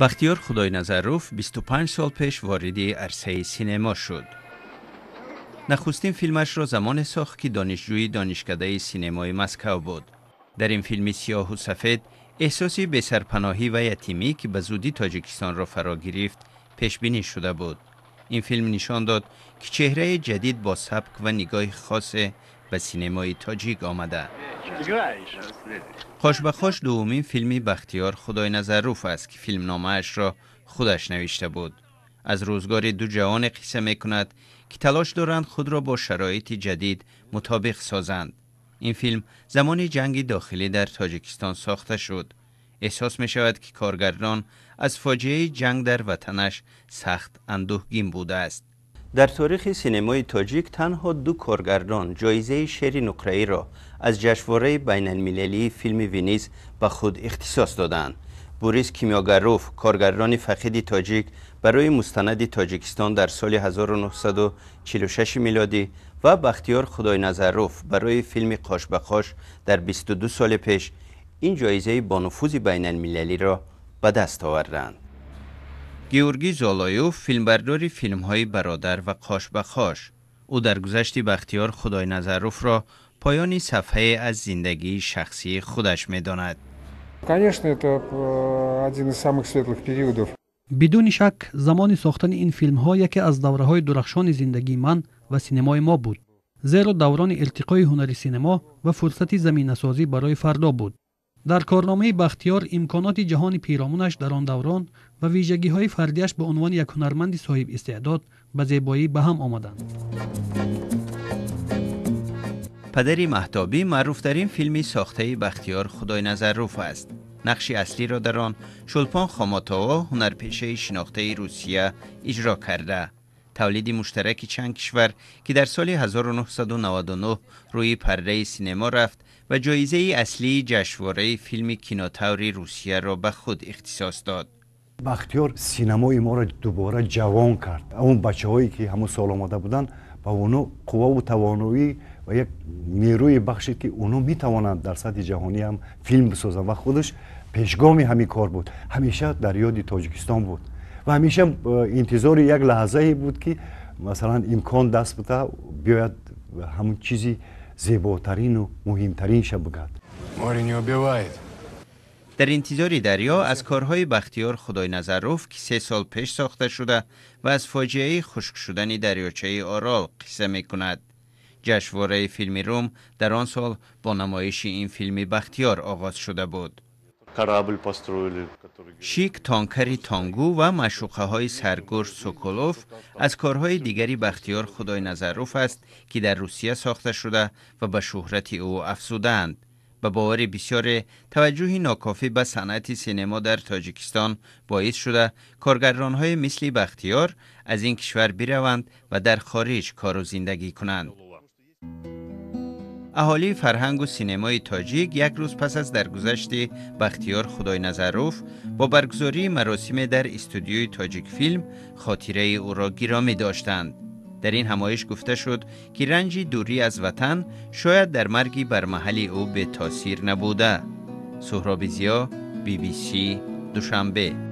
بختیار خدای نظروف 25 سال پیش وارد عرصه سینما شد. نخستین فیلمش را زمان ساخت که دانشجوی دانشکده سینمای مسکو بود. در این فیلم سیاه و سفید احساسی سرپناهی و یتیمی که به زودی تاجکستان را فرا گرفت پیش بینی شده بود. این فیلم نشان داد که چهره جدید با سبک و نگاه خاص به سینمای تاجیک آمده خوش به خوش دومین فیلمی بختیار خدای نظروف است که فیلم اش را خودش نوشته بود از روزگار دو جوان قصه می کند که تلاش دارند خود را با شرایط جدید مطابق سازند این فیلم زمان جنگ داخلی در تاجیکستان ساخته شد احساس می شود که کارگردان از فاجعه جنگ در وطنش سخت اندوهگین بوده است در تاریخ سینمای تاجیک تنها دو کارگردان جایزه شری نقره‌ای را از جشنواره بین المللی فیلم وینیز به خود اختصاص دادند. بوریس کیمیاگروف کارگردان فقید تاجیک برای مستند تاجیکستان در سال 1946 میلادی و بختیار خدای نظروف برای فیلم قاش بخاش در 22 سال پیش این جایزه با نفوذ بین المللی را به دست آوردند. گیورگی زالایوف فیلمبرداری فیلم های برادر و قاش بخاش او در گذشتی بختیار خدای نظروف را پایانی صفحه از زندگی شخصی خودش می داند. بدون شک زمان ساختن این فیلم ها یکی از دوره های درخشان زندگی من و سینمای ما بود. زیرا دوران ارتقای هنری سینما و فرصت زمینسازی برای فردا بود. در کارنامه بختیار امکانات جهان پیرامونش در آن دوران و ویژگی های فردیش به عنوان یک هنرمند صاحب استعداد به زیبایی به هم آمدند. پدری محتابی معروف در این فیلمی ساخته بختیار خدای نظر روف است. نقش اصلی را در آن شلپان خاماتاوا هنرپیشه شناخته روسیه اجرا کرده. تولید مشترک چند کشور که در سال 1999 روی پرده سینما رفت و جایزه اصلی جشنواره فیلم کیناتوری روسیه را به خود اختصاص داد. бахтиёр синамои моро дубора ҷавон кард аун бачаҳое ки ҳамун сол омода буданд ва оно қувваву тавоноӣ ва як нерӯе бахшид ки оно метавонанд дар сатҳи ҷаҳонӣ ҳам филм бисозанд ва худаш пешгоми ҳамин кор буд ҳамеша дар ёди тоҷикистон буд ва ҳамеша э, интизори як лаҳзае буд ки масалан имкон даст буда биёяд ҳамун чизи зеботарину муҳимтарин шабгад моринё бивает در انتظار دریا از کارهای بختیار خدای نظروف که سه سال پیش ساخته شده و از فاجعه خشک شدن دریاچه آرال قصه می کند. جشنواره فیلم روم در آن سال با نمایش این فیلم بختیار آغاز شده بود. شیک تانکری تانگو و مشوقه های سرگور سوکولوف از کارهای دیگری بختیار خدای نظروف است که در روسیه ساخته شده و به شهرت او افزودند. به باور بسیار توجهی ناکافی به صنعت سینما در تاجیکستان باعث شده کارگران های مثل بختیار از این کشور بروند و در خارج کار و زندگی کنند. اهالی فرهنگ و سینمای تاجیک یک روز پس از درگذشت بختیار خدای نظروف با برگزاری مراسم در استودیوی تاجیک فیلم خاطره او را گرامی داشتند. در این همایش گفته شد که رنج دوری از وطن شاید در مرگی بر محل او به تاثیر نبوده سهراب زیا بی دوشنبه